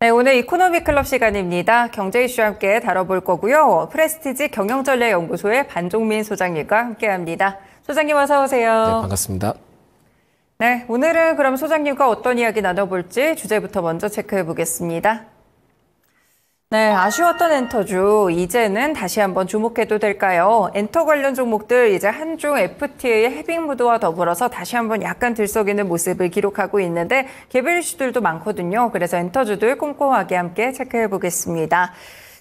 네, 오늘 이코노미 클럽 시간입니다. 경제 이슈와 함께 다뤄볼 거고요. 프레스티지 경영전략연구소의 반종민 소장님과 함께합니다. 소장님 어서 오세요. 네, 반갑습니다. 네, 오늘은 그럼 소장님과 어떤 이야기 나눠볼지 주제부터 먼저 체크해 보겠습니다. 네, 아쉬웠던 엔터주 이제는 다시 한번 주목해도 될까요? 엔터 관련 종목들 이제 한중 FTA의 해빙 무드와 더불어서 다시 한번 약간 들썩이는 모습을 기록하고 있는데 개별 이슈들도 많거든요. 그래서 엔터주들 꼼꼼하게 함께 체크해 보겠습니다.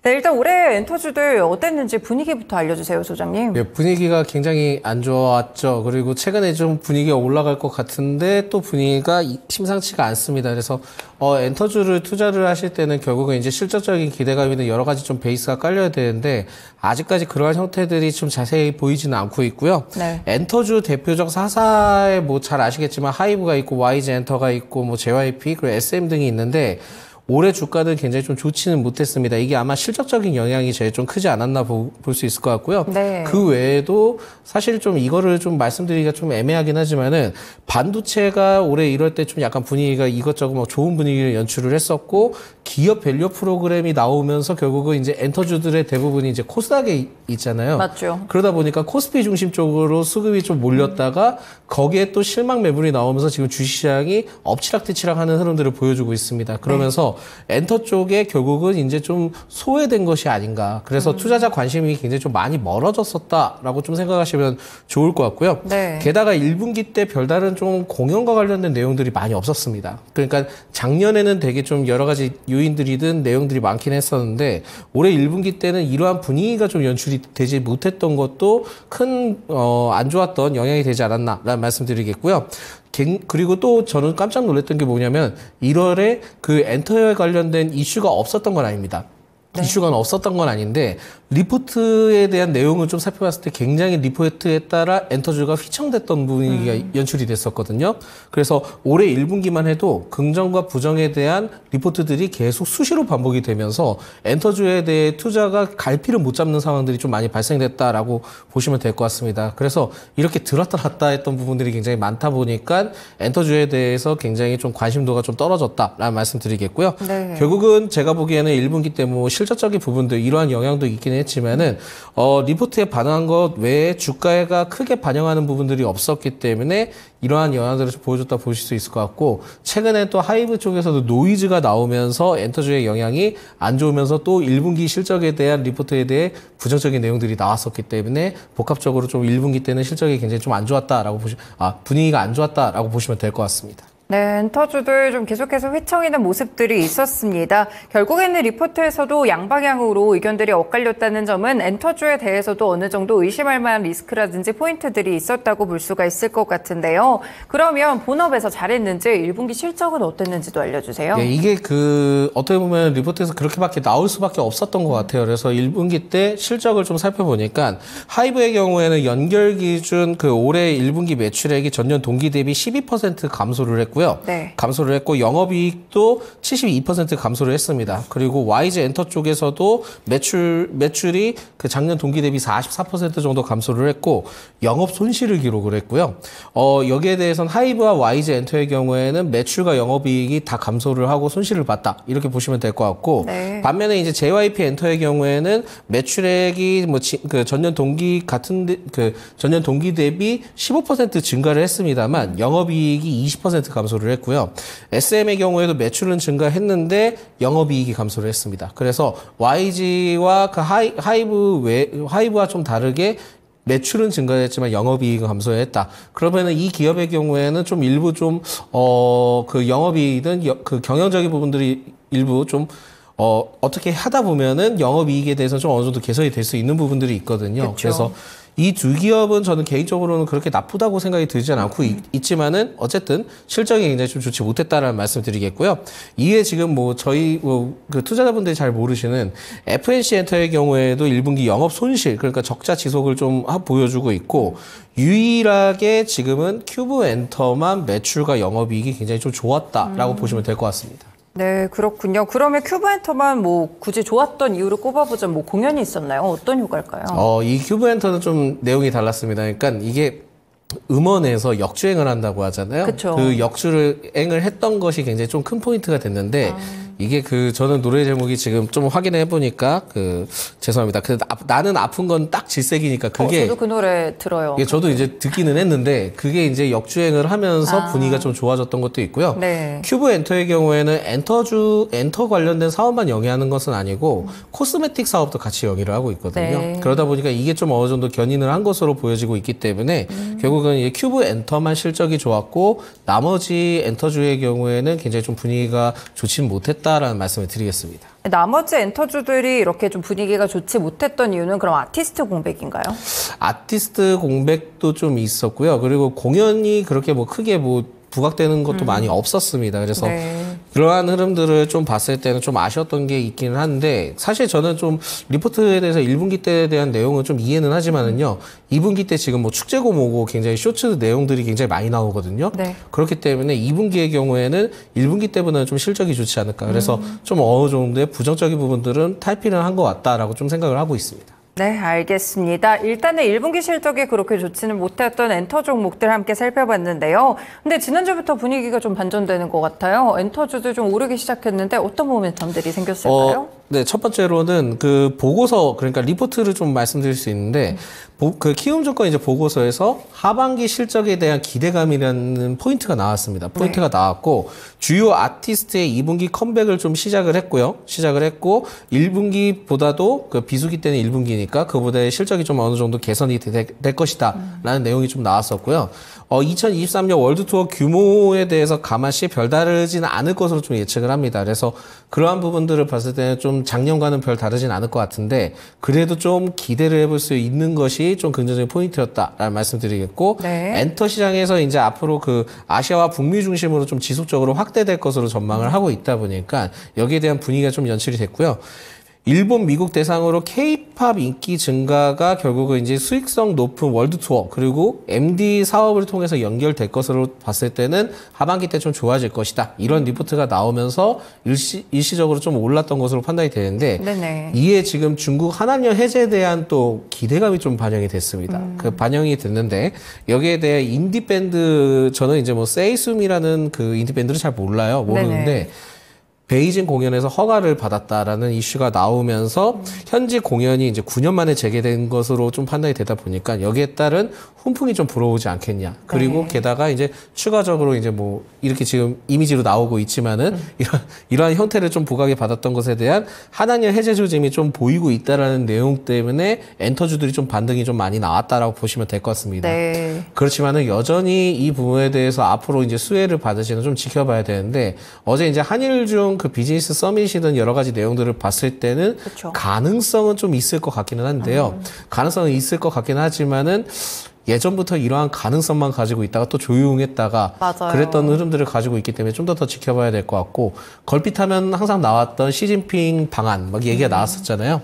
네, 일단 올해 엔터주들 어땠는지 분위기부터 알려주세요, 소장님. 예, 분위기가 굉장히 안 좋았죠. 그리고 최근에 좀 분위기가 올라갈 것 같은데 또 분위기가 심상치가 않습니다. 그래서 어, 엔터주를 투자를 하실 때는 결국은 이제 실적적인 기대감 있는 여러 가지 좀 베이스가 깔려야 되는데 아직까지 그러한 형태들이 좀 자세히 보이지는 않고 있고요. 네. 엔터주 대표적 사사에 뭐 잘 아시겠지만 하이브가 있고 와이 g 엔터가 있고 뭐 JYP 그리고 SM 등이 있는데 올해 주가는 굉장히 좀 좋지는 못했습니다. 이게 아마 실적적인 영향이 제일 좀 크지 않았나 볼 수 있을 것 같고요. 네. 그 외에도 사실 좀 이거를 좀 말씀드리기가 좀 애매하긴 하지만은 반도체가 올해 이럴 때 좀 약간 분위기가 이것저것 막 뭐 좋은 분위기를 연출을 했었고 기업 밸류 프로그램이 나오면서 결국은 이제 엔터주들의 대부분이 이제 코스닥에 있잖아요. 맞죠. 그러다 보니까 코스피 중심 쪽으로 수급이 좀 몰렸다가 거기에 또 실망 매물이 나오면서 지금 주시장이 엎치락뒤치락 하는 흐름들을 보여주고 있습니다. 그러면서 네. 엔터 쪽에 결국은 이제 좀 소외된 것이 아닌가. 그래서 음. 투자자 관심이 굉장히 좀 많이 멀어졌었다라고 좀 생각하시면 좋을 것 같고요. 네. 게다가 1분기 때 별다른 좀 공연과 관련된 내용들이 많이 없었습니다. 그러니까 작년에는 되게 좀 여러 가지 요인들이든 내용들이 많긴 했었는데 올해 1분기 때는 이러한 분위기가 좀 연출이 되지 못했던 것도 큰안 어, 좋았던 영향이 되지 않았나라는 말씀드리겠고요. 그리고 또 저는 깜짝 놀랐던 게 뭐냐면 1월에 그 엔터에 관련된 이슈가 없었던 건 아닙니다. 네. 이슈가 없었던 건 아닌데 리포트에 대한 내용을 좀 살펴봤을 때 굉장히 리포트에 따라 엔터주가 휘청됐던 분위기가 음. 연출이 됐었거든요. 그래서 올해 1분기만 해도 긍정과 부정에 대한 리포트들이 계속 수시로 반복이 되면서 엔터주에 대해 투자가 갈피를 못 잡는 상황들이 좀 많이 발생됐다라고 보시면 될 것 같습니다. 그래서 이렇게 들었다 놨다 했던 부분들이 굉장히 많다 보니까 엔터주에 대해서 굉장히 좀 관심도가 좀 떨어졌다라는 말씀 드리겠고요. 네. 결국은 제가 보기에는 1분기 때뭐 실 실질적인 부분들 이러한 영향도 있기는 했지만은 어, 리포트에 반응한것 외에 주가가 크게 반영하는 부분들이 없었기 때문에 이러한 영향들을 보여줬다 보실 수 있을 것 같고 최근에 또 하이브 쪽에서도 노이즈가 나오면서 엔터주의 영향이 안 좋으면서 또 1분기 실적에 대한 리포트에 대해 부정적인 내용들이 나왔었기 때문에 복합적으로 좀 1분기 때는 실적이 굉장히 좀 안 좋았다라고 보시 아 분위기가 안 좋았다라고 보시면 될 것 같습니다. 네, 엔터주들 좀 계속해서 휘청이는 모습들이 있었습니다. 결국에는 리포트에서도 양방향으로 의견들이 엇갈렸다는 점은 엔터주에 대해서도 어느 정도 의심할 만한 리스크라든지 포인트들이 있었다고 볼 수가 있을 것 같은데요. 그러면 본업에서 잘했는지 1분기 실적은 어땠는지도 알려주세요. 네, 이게 그 어떻게 보면 리포트에서 그렇게밖에 나올 수밖에 없었던 것 같아요. 그래서 1분기 때 실적을 좀 살펴보니까 하이브의 경우에는 연결 기준 그 올해 1분기 매출액이 전년 동기 대비 12% 감소를 했고 했고요. 네. 감소를 했고 영업이익도 72% 감소를 했습니다. 그리고 YG 엔터 쪽에서도 매출 매출이 그 작년 동기 대비 44% 정도 감소를 했고 영업 손실을 기록을 했고요. 어, 여기에 대해선 하이브와 YG 엔터의 경우에는 매출과 영업이익이 다 감소를 하고 손실을 봤다 이렇게 보시면 될 것 같고 네. 네. 반면에 이제 JYP 엔터의 경우에는 매출액이 뭐 그 전년 동기 같은 데, 그 전년 동기 대비 15% 증가를 했습니다만 영업이익이 20% 감소를 했고요. SM의 경우에도 매출은 증가했는데 영업이익이 감소를 했습니다. 그래서 YG와 그 하이, 하이브 외, 하이브와 좀 다르게 매출은 증가했지만 영업이익은 감소했다. 그러면은 이 기업의 경우에는 좀 일부 좀, 어, 그 영업이익은 그 경영적인 부분들이 일부 좀 어, 어떻게 하다 보면은 영업이익에 대해서좀 어느 정도 개선이 될 수 있는 부분들이 있거든요. 그쵸. 그래서 이 두 기업은 저는 개인적으로는 그렇게 나쁘다고 생각이 들지는 않고 음. 있, 지만은 어쨌든 실적이 굉장히 좀 좋지 못했다라는 말씀드리겠고요. 이게 지금 뭐 저희 뭐그 투자자분들이 잘 모르시는 FNC 엔터의 경우에도 1분기 영업 손실 그러니까 적자 지속을 좀 보여주고 있고 유일하게 지금은 큐브 엔터만 매출과 영업이익이 굉장히 좀 좋았다라고 음. 보시면 될 것 같습니다. 네, 그렇군요. 그러면 큐브엔터만 뭐 굳이 좋았던 이유를 꼽아보자면 뭐 공연이 있었나요? 어떤 효과일까요? 어, 이 큐브엔터는 좀 내용이 달랐습니다. 그러니까 이게 음원에서 역주행을 한다고 하잖아요. 그쵸. 그 역주행을 했던 것이 굉장히 좀 큰 포인트가 됐는데 아. 이게 그 저는 노래 제목이 지금 좀 확인해 보니까 그 죄송합니다. 그데 나, 아, 나는 아픈 건 딱 질색이니까 어, 그게 어, 저도 그 노래 들어요. 예, 저도 이제 듣기는 했는데 그게 이제 역주행을 하면서 아. 분위기가 좀 좋아졌던 것도 있고요. 네. 큐브 엔터의 경우에는 엔터주 엔터 관련된 사업만 영위하는 것은 아니고 음. 코스메틱 사업도 같이 영위를 하고 있거든요. 네. 그러다 보니까 이게 좀 어느 정도 견인을 한 것으로 보여지고 있기 때문에 음. 결국은 이제 큐브 엔터만 실적이 좋았고 나머지 엔터주의 경우에는 굉장히 좀 분위기가 좋진 못했다. 있다라는 말씀을 드리겠습니다. 나머지 엔터주들이 이렇게 좀 분위기가 좋지 못했던 이유는 그럼 아티스트 공백인가요? 아티스트 공백도 좀 있었고요. 그리고 공연이 그렇게 뭐 크게 뭐 부각되는 것도 음. 많이 없었습니다. 그래서 네. 그러한 흐름들을 좀 봤을 때는 좀 아쉬웠던 게 있기는 한데 사실 저는 좀 리포트에 대해서 1분기 때에 대한 내용은 좀 이해는 하지만은요 2분기 때 지금 뭐 축제고 뭐고 굉장히 쇼츠 내용들이 굉장히 많이 나오거든요. 네. 그렇기 때문에 2분기의 경우에는 1분기 때보다는 좀 실적이 좋지 않을까. 그래서 음. 좀 어느 정도의 부정적인 부분들은 탈피를 한 것 같다라고 좀 생각을 하고 있습니다. 네, 알겠습니다. 일단은 1분기 실적이 그렇게 좋지는 못했던 엔터 종목들 함께 살펴봤는데요. 근데 지난주부터 분위기가 좀 반전되는 것 같아요. 엔터주들 좀 오르기 시작했는데 어떤 모멘텀들이 생겼을까요? 어, 네, 첫 번째로는 그 보고서, 그러니까 리포트를 좀 말씀드릴 수 있는데, 음. 보, 그 키움증권 이제 보고서에서 하반기 실적에 대한 기대감이라는 포인트가 나왔습니다. 포인트가 네. 나왔고, 주요 아티스트의 2분기 컴백을 좀 시작을 했고요. 시작을 했고, 1분기보다도 그 비수기 때는 1분기니까 보니까 그부대의 실적이 좀 어느 정도 개선이 되, 될 것이다라는 음. 내용이 좀 나왔었고요. 어, 2023년 월드 투어 규모에 대해서 가만시 별다르지 않을 것으로 좀 예측을 합니다. 그래서 그러한 부분들을 봤을 때는 좀 작년과는 별 다르진 않을 것 같은데 그래도 좀 기대를 해볼 수 있는 것이 좀 긍정적인 포인트였다라는 말씀드리겠고 네. 엔터 시장에서 이제 앞으로 그 아시아와 북미 중심으로 좀 지속적으로 확대될 것으로 전망을 하고 있다 보니까 여기에 대한 분위기가 좀 연출이 됐고요. 일본, 미국 대상으로 케이팝 인기 증가가 결국은 이제 수익성 높은 월드 투어 그리고 MD 사업을 통해서 연결될 것으로 봤을 때는 하반기 때 좀 좋아질 것이다. 이런 리포트가 나오면서 일시, 일시적으로 좀 올랐던 것으로 판단이 되는데 네네. 이에 지금 중국 한한령 해제에 대한 또 기대감이 좀 반영이 됐습니다. 음. 그 반영이 됐는데 여기에 대해 인디 밴드 저는 이제 뭐 세이숨이라는 그 인디 밴드를 잘 몰라요. 모르는데 네네. 베이징 공연에서 허가를 받았다라는 이슈가 나오면서 현지 공연이 이제 9년 만에 재개된 것으로 좀 판단이 되다 보니까 여기에 따른 훈풍이 좀 불어오지 않겠냐. 그리고 네. 게다가 이제 추가적으로 이제 뭐 이렇게 지금 이미지로 나오고 있지만은 음. 이런 이러한 형태를 좀부각해 받았던 것에 대한 하나님 해제 조짐이 좀 보이고 있다라는 내용 때문에 엔터주들이 좀 반등이 좀 많이 나왔다라고 보시면 될 것 같습니다. 네. 그렇지만은 여전히 이 부분에 대해서 앞으로 이제 수혜를 받으시는 좀 지켜봐야 되는데 어제 이제 한일 중그 비즈니스 서밋이든 여러 가지 내용들을 봤을 때는 그쵸. 가능성은 좀 있을 것 같기는 한데요. 음. 가능성은 있을 것 같긴 하지만은 예전부터 이러한 가능성만 가지고 있다가 또 조용했다가 맞아요. 그랬던 흐름들을 가지고 있기 때문에 좀 더 더 지켜봐야 될 것 같고 걸핏하면 항상 나왔던 시진핑 방안 막 얘기가 음. 나왔었잖아요.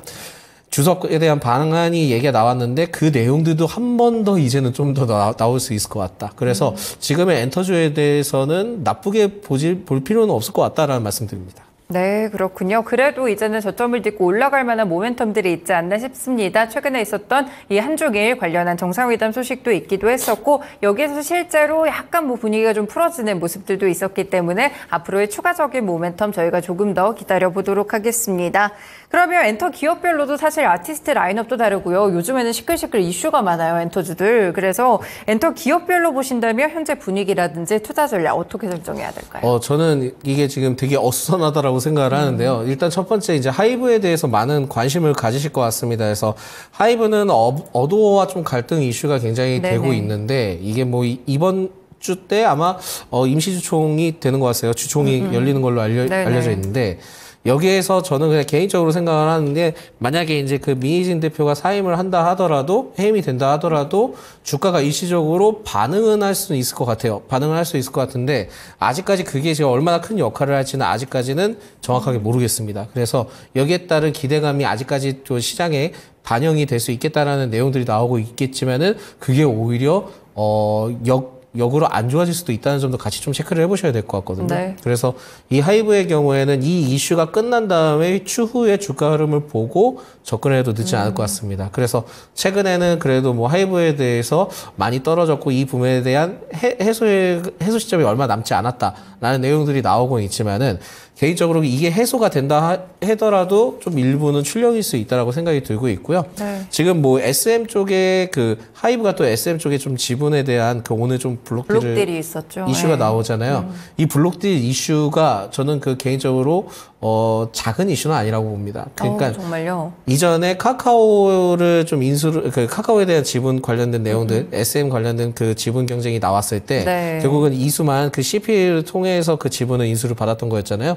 주석에 대한 방안이 얘기가 나왔는데 그 내용들도 한 번 더 이제는 좀 더 나올 수 있을 것 같다. 그래서 음. 지금의 엔터주에 대해서는 나쁘게 보지, 볼 필요는 없을 것 같다라는 말씀드립니다. 네, 그렇군요. 그래도 이제는 저점을 딛고 올라갈 만한 모멘텀들이 있지 않나 싶습니다. 최근에 있었던 이 한중일 관련한 정상회담 소식도 있기도 했었고 여기에서 실제로 약간 뭐 분위기가 좀 풀어지는 모습들도 있었기 때문에 앞으로의 추가적인 모멘텀 저희가 조금 더 기다려 보도록 하겠습니다. 그러면 엔터 기업별로도 사실 아티스트 라인업도 다르고요. 요즘에는 시끌시끌 이슈가 많아요, 엔터주들. 그래서 엔터 기업별로 보신다면 현재 분위기라든지 투자 전략 어떻게 설정해야 될까요? 어, 저는 이게 지금 되게 어수선하다라고 생각을 하는데요. 음. 일단 첫 번째 이제 하이브에 대해서 많은 관심을 가지실 것 같습니다. 그래서 하이브는 어, 두어와좀 갈등 이슈가 굉장히 네네. 되고 있는데 이게 뭐 이번 주 때 아마 어, 임시주총이 되는 것 같아요. 주총이 음, 음. 열리는 걸로 알려, 알려져 있는데 여기에서 저는 그냥 개인적으로 생각을 하는데 만약에 이제 그 미희진 대표가 사임을 한다 하더라도 해임이 된다 하더라도 주가가 일시적으로 반응은 할 수 있을 것 같아요. 반응을 할 수 있을 것 같은데 아직까지 그게 지금 얼마나 큰 역할을 할지는 아직까지는 정확하게 모르겠습니다. 그래서 여기에 따른 기대감이 아직까지 또 시장에 반영이 될 수 있겠다라는 내용들이 나오고 있겠지만은 그게 오히려 어역 역으로 안 좋아질 수도 있다는 점도 같이 좀 체크를 해보셔야 될 것 같거든요. 네. 그래서 이 하이브의 경우에는 이 이슈가 끝난 다음에 추후에 주가 흐름을 보고 접근해도 늦지 음. 않을 것 음. 같습니다. 그래서 최근에는 그래도 뭐 하이브에 대해서 많이 떨어졌고 이 부분에 대한 해, 소 해소 시점이 얼마 남지 않았다라는 내용들이 나오고 있지만은 개인적으로 이게 해소가 된다 하더라도 좀 일부는 출력일 수 있다라고 생각이 들고 있고요. 네. 지금 뭐 SM 쪽에 그 하이브가 또 SM 쪽에 좀 지분에 대한 그 오늘 좀 블록딜을 블록딜이 있었죠. 이슈가 네. 나오잖아요. 음. 이 블록딜 이슈가 저는 그 개인적으로 어 작은 이슈는 아니라고 봅니다. 어, 그러니까 어, 정말요? 이전에 카카오를 좀 인수를 그 카카오에 대한 지분 관련된 내용들 음. SM 관련된 그 지분 경쟁이 나왔을 때 네. 결국은 이수만 그 CP를 통해서 그 지분을 인수를 받았던 거였잖아요.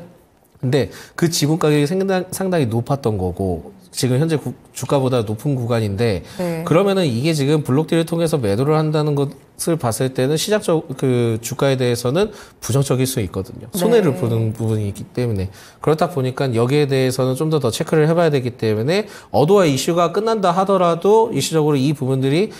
근데 그 지분 가격이 상당히 높았던 거고 지금 현재 주가보다 높은 구간인데 네. 그러면은 이게 지금 블록딜을 통해서 매도를 한다는 것을 봤을 때는 시작적 그 주가에 대해서는 부정적일 수 있거든요. 손해를 네. 보는 부분이 있기 때문에 그렇다 보니까 여기에 대해서는 좀 더 더 체크를 해봐야 되기 때문에 어도와 이슈가 끝난다 하더라도 일시적으로 이 부분들이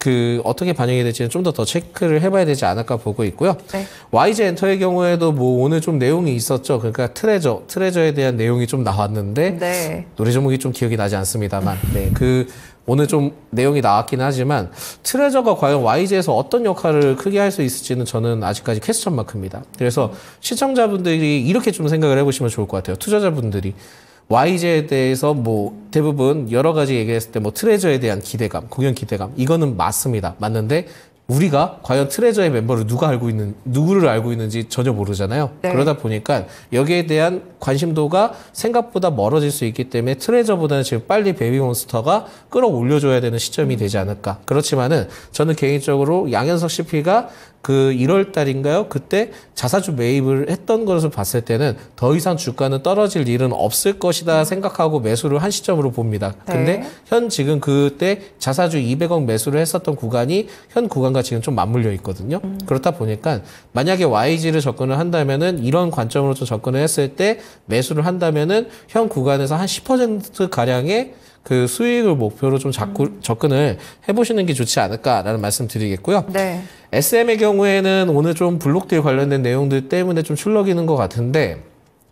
그 어떻게 반영이 될지는 좀 더 더 체크를 해봐야 되지 않을까 보고 있고요. 네. YG 엔터의 경우에도 뭐 오늘 좀 내용이 있었죠. 그러니까 트레저 트레저에 대한 내용이 좀 나왔는데 네. 노래 제목이 좀 기억이 나지 않습니다만 네. 그 오늘 좀 내용이 나왔긴 하지만 트레저가 과연 YG에서 어떤 역할을 크게 할 수 있을지는 저는 아직까지 캐스천 마크입니다. 그래서 시청자분들이 이렇게 좀 생각을 해보시면 좋을 것 같아요. 투자자분들이 YG에 대해서 뭐 대부분 여러 가지 얘기했을 때 뭐 트레저에 대한 기대감, 공연 기대감 이거는 맞습니다. 맞는데 우리가 과연 트레저의 멤버를 누가 알고 있는 누구를 알고 있는지 전혀 모르잖아요. 네. 그러다 보니까 여기에 대한 관심도가 생각보다 멀어질 수 있기 때문에 트레저보다는 지금 빨리 베이비몬스터가 끌어올려줘야 되는 시점이 음. 되지 않을까. 그렇지만은 저는 개인적으로 양현석 CP가 그 1월 달인가요? 그때 자사주 매입을 했던 것을 봤을 때는 더 이상 주가는 떨어질 일은 없을 것이다 생각하고 매수를 한 시점으로 봅니다. 네. 근데 현 지금 그때 자사주 200억 매수를 했었던 구간이 현 구간과 지금 좀 맞물려 있거든요. 음. 그렇다 보니까 만약에 YG를 접근을 한다면은 이런 관점으로 접근을 했을 때 매수를 한다면은 현 구간에서 한 10% 가량의 그 수익을 목표로 좀 자꾸 음. 접근을 해보시는 게 좋지 않을까라는 말씀 드리겠고요. 네. SM의 경우에는 오늘 좀 블록딜 관련된 내용들 때문에 좀 출렁이는 것 같은데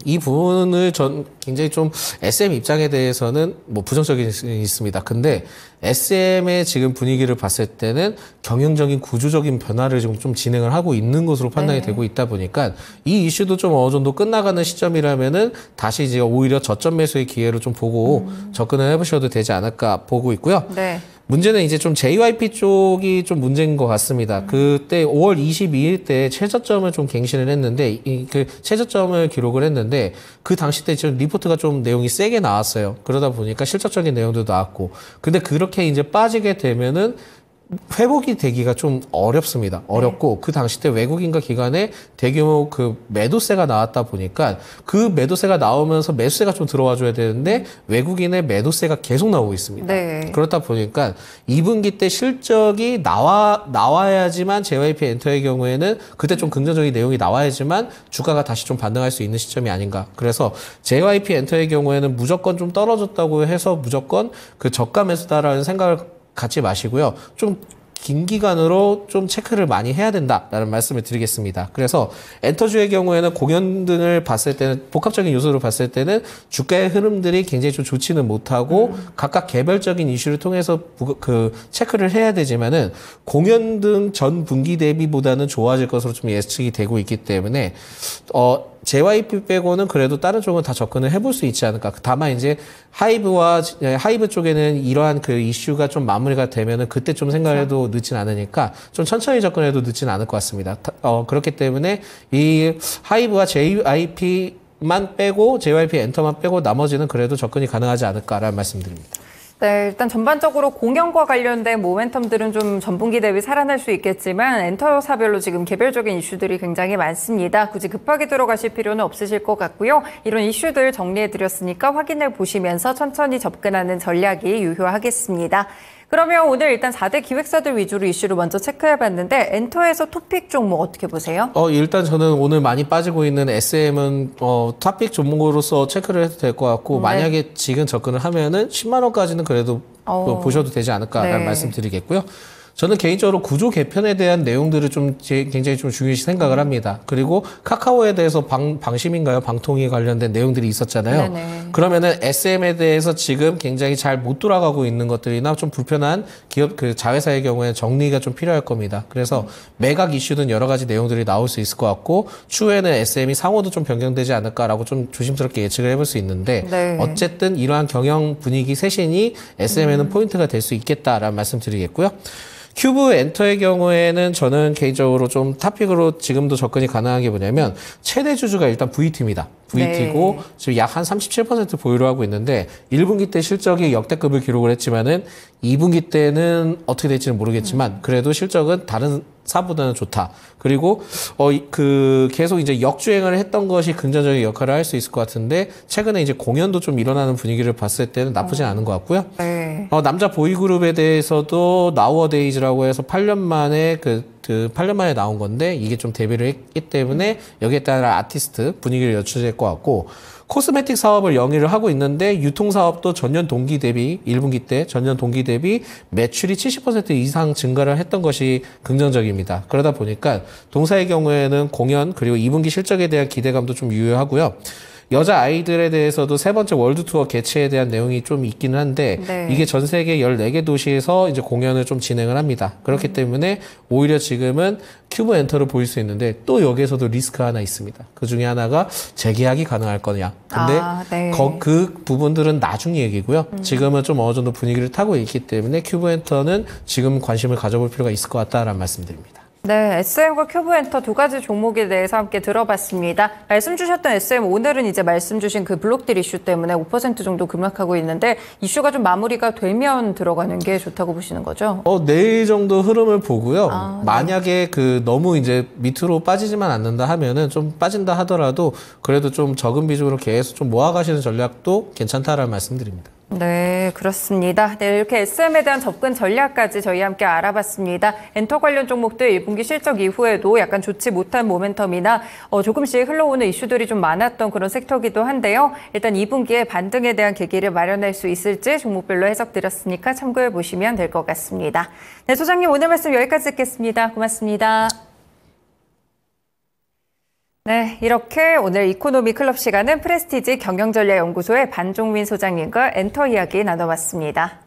이 부분을 전 굉장히 좀 SM 입장에 대해서는 뭐 부정적인 있습니다. 근데 SM의 지금 분위기를 봤을 때는 경영적인 구조적인 변화를 지금 좀 진행을 하고 있는 것으로 판단이 네. 되고 있다 보니까 이 이슈도 좀 어느 정도 끝나가는 시점이라면은 다시 이제 오히려 저점 매수의 기회를좀 보고 음. 접근을 해보셔도 되지 않을까 보고 있고요. 네. 문제는 이제 좀 JYP 쪽이 좀 문제인 것 같습니다. 음. 그때 5월 22일 때 최저점을 좀 갱신을 했는데 이, 그 최저점을 기록을 했는데 그 당시 때 지금 리포트가 좀 내용이 세게 나왔어요. 그러다 보니까 실적적인 내용도 나왔고 근데 그렇게 이제 빠지게 되면은 회복이 되기가 좀 어렵습니다. 네. 어렵고 네. 그 당시 때 외국인과 기관에 대규모 그 매도세가 나왔다 보니까 그 매도세가 나오면서 매수세가 좀 들어와 줘야 되는데 외국인의 매도세가 계속 나오고 있습니다. 네. 그렇다 보니까 2분기 때 실적이 나와 나와야지만 JYP 엔터의 경우에는 그때 좀 긍정적인 내용이 나와야지만 주가가 다시 좀 반등할 수 있는 시점이 아닌가. 그래서 JYP 엔터의 경우에는 무조건 좀 떨어졌다고 해서 무조건 그 저가 매수다라는 생각을 갖지 마시고요. 좀 긴 기간으로 좀 체크를 많이 해야 된다라는 말씀을 드리겠습니다. 그래서 엔터주의 경우에는 공연 등을 봤을 때는 복합적인 요소를 봤을 때는 주가의 흐름들이 굉장히 좀 좋지는 못하고 음. 각각 개별적인 이슈를 통해서 그 체크를 해야 되지만은 공연 등 전 분기 대비보다는 좋아질 것으로 좀 예측이 되고 있기 때문에 어 JYP 빼고는 그래도 다른 쪽은 다 접근을 해볼 수 있지 않을까. 다만 이제 하이브와 예, 하이브 쪽에는 이러한 그 이슈가 좀 마무리가 되면은 그때 좀 생각해도 그렇죠. 늦진 않으니까 좀 천천히 접근해도 늦진 않을 것 같습니다. 어, 그렇기 때문에 이 하이브와 JYP 만 빼고 JYP 엔터만 빼고 나머지는 그래도 접근이 가능하지 않을까라는 말씀드립니다. 네, 일단 전반적으로 공연과 관련된 모멘텀들은 좀 전분기 대비 살아날 수 있겠지만 엔터사별로 지금 개별적인 이슈들이 굉장히 많습니다. 굳이 급하게 들어가실 필요는 없으실 것 같고요. 이런 이슈들 정리해드렸으니까 확인해 보시면서 천천히 접근하는 전략이 유효하겠습니다. 그러면 오늘 일단 4대 기획사들 위주로 이슈를 먼저 체크해봤는데 엔터에서 토픽 종목 어떻게 보세요? 어 일단 저는 오늘 많이 빠지고 있는 SM은 어 토픽 종목으로서 체크를 해도 될 것 같고 음, 네. 만약에 지금 접근을 하면은 10만 원까지는 그래도 어... 보셔도 되지 않을까라는 네. 말씀드리겠고요. 저는 개인적으로 구조 개편에 대한 내용들을 좀 굉장히 좀 중요시 생각을 합니다. 그리고 카카오에 대해서 방, 방심인가요? 방통위 관련된 내용들이 있었잖아요. 네네. 네. 그러면은 SM에 대해서 지금 굉장히 잘 못 돌아가고 있는 것들이나 좀 불편한 기업 그 자회사의 경우에 정리가 좀 필요할 겁니다. 그래서 매각 이슈는 여러 가지 내용들이 나올 수 있을 것 같고 추후에는 SM이 상호도 좀 변경되지 않을까라고 좀 조심스럽게 예측을 해볼 수 있는데 네. 어쨌든 이러한 경영 분위기 쇄신이 SM에는 음. 포인트가 될 수 있겠다라는 말씀드리겠고요. 큐브 엔터의 경우에는 저는 개인적으로 좀 탑픽으로 지금도 접근이 가능한 게 뭐냐면 최대 주주가 일단 VT입니다. VT고 네. 지금 약 한 37% 보유를 하고 있는데 1분기 때 실적이 역대급을 기록을 했지만은 2분기 때는 어떻게 될지는 모르겠지만 그래도 실적은 다른 4보다는 좋다. 그리고 어 그 계속 이제 역주행을 했던 것이 긍정적인 역할을 할 수 있을 것 같은데 최근에 이제 공연도 좀 일어나는 분위기를 봤을 때는 나쁘진 어. 않은 것 같고요. 네. 어 남자 보이그룹에 대해서도 나우어데이즈라고 해서 8년 만에 그 프로젝트 8년 만에 나온 건데 이게 좀 데뷔를 했기 때문에 여기에 따라 아티스트 분위기를 여출질것 같고 코스메틱 사업을 영위를 하고 있는데 유통 사업도 전년 동기 대비 1분기 때 전년 동기 대비 매출이 70% 이상 증가를 했던 것이 긍정적입니다. 그러다 보니까 동사의 경우에는 공연 그리고 2분기 실적에 대한 기대감도 좀 유효하고요. 여자 아이들에 대해서도 세 번째 월드 투어 개최에 대한 내용이 좀 있기는 한데 네. 이게 전 세계 14개 도시에서 이제 공연을 좀 진행을 합니다. 그렇기 음. 때문에 오히려 지금은 큐브 엔터를 보일 수 있는데 또 여기에서도 리스크 하나 있습니다. 그 중에 하나가 재계약이 가능할 거냐. 근데 아, 네. 거, 그 부분들은 나중 얘기고요. 음. 지금은 좀 어느 정도 분위기를 타고 있기 때문에 큐브 엔터는 지금 관심을 가져볼 필요가 있을 것 같다라는 말씀드립니다. 네, SM과 큐브 엔터 두 가지 종목에 대해서 함께 들어봤습니다. 말씀 주셨던 SM 오늘은 이제 말씀 주신 그 블록딜 이슈 때문에 5% 정도 급락하고 있는데 이슈가 좀 마무리가 되면 들어가는 게 좋다고 보시는 거죠? 어, 내일 네 정도 흐름을 보고요. 아, 네. 만약에 네. 그 너무 이제 밑으로 빠지지만 않는다 하면은 좀 빠진다 하더라도 그래도 좀 적은 비중으로 계속 좀 모아가시는 전략도 괜찮다라는 말씀드립니다. 네, 그렇습니다. 네, 이렇게 SM에 대한 접근 전략까지 저희 함께 알아봤습니다. 엔터 관련 종목들 1분기 실적 이후에도 약간 좋지 못한 모멘텀이나 어, 조금씩 흘러오는 이슈들이 좀 많았던 그런 섹터기도 한데요. 일단 2분기에 반등에 대한 계기를 마련할 수 있을지 종목별로 해석드렸으니까 참고해 보시면 될 것 같습니다. 네, 소장님 오늘 말씀 여기까지 듣겠습니다. 고맙습니다. 네, 이렇게 오늘 이코노미 클럽 시간은 프레스티지 경영전략연구소의 반종민 소장님과 엔터 이야기 나눠봤습니다.